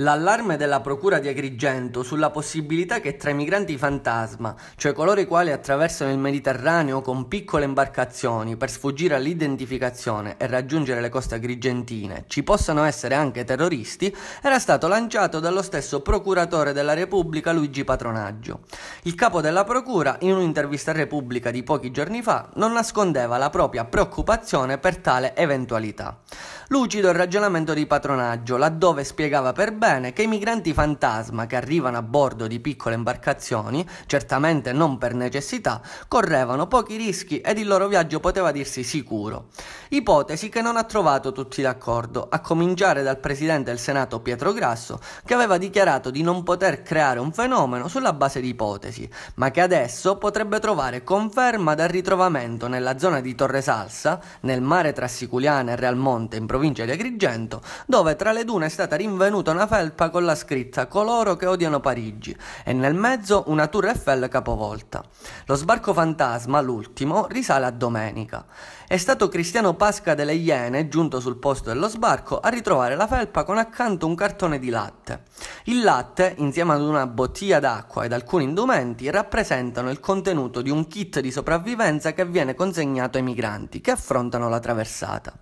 L'allarme della Procura di Agrigento sulla possibilità che tra i migranti fantasma, cioè coloro i quali attraversano il Mediterraneo con piccole imbarcazioni per sfuggire all'identificazione e raggiungere le coste agrigentine, ci possano essere anche terroristi, era stato lanciato dallo stesso procuratore della Repubblica Luigi Patronaggio. Il capo della Procura, in un'intervista a Repubblica di pochi giorni fa, non nascondeva la propria preoccupazione per tale eventualità lucido il ragionamento di patronaggio, laddove spiegava per bene che i migranti fantasma che arrivano a bordo di piccole imbarcazioni, certamente non per necessità, correvano pochi rischi ed il loro viaggio poteva dirsi sicuro. Ipotesi che non ha trovato tutti d'accordo, a cominciare dal presidente del Senato Pietro Grasso, che aveva dichiarato di non poter creare un fenomeno sulla base di ipotesi, ma che adesso potrebbe trovare conferma dal ritrovamento nella zona di Torre Salsa, nel mare tra Siculiana e Real Monte in provincia provincia di Agrigento, dove tra le dune è stata rinvenuta una felpa con la scritta Coloro che odiano Parigi e nel mezzo una Tour Eiffel capovolta. Lo sbarco fantasma, l'ultimo, risale a domenica. È stato Cristiano Pasca delle Iene, giunto sul posto dello sbarco, a ritrovare la felpa con accanto un cartone di latte. Il latte, insieme ad una bottiglia d'acqua ed alcuni indumenti, rappresentano il contenuto di un kit di sopravvivenza che viene consegnato ai migranti che affrontano la traversata.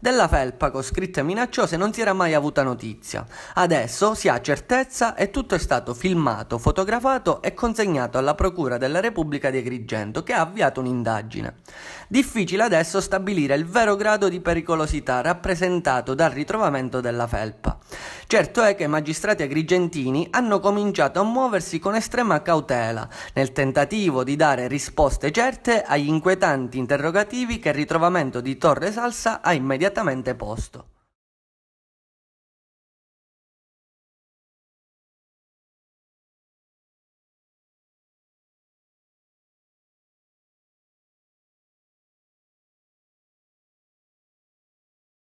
Della felpa felpa con scritte minacciose non si era mai avuta notizia. Adesso si ha certezza e tutto è stato filmato, fotografato e consegnato alla Procura della Repubblica di Agrigento che ha avviato un'indagine. Difficile adesso stabilire il vero grado di pericolosità rappresentato dal ritrovamento della felpa. Certo è che i magistrati agrigentini hanno cominciato a muoversi con estrema cautela, nel tentativo di dare risposte certe agli inquietanti interrogativi che il ritrovamento di Torre Salsa ha immediatamente posto.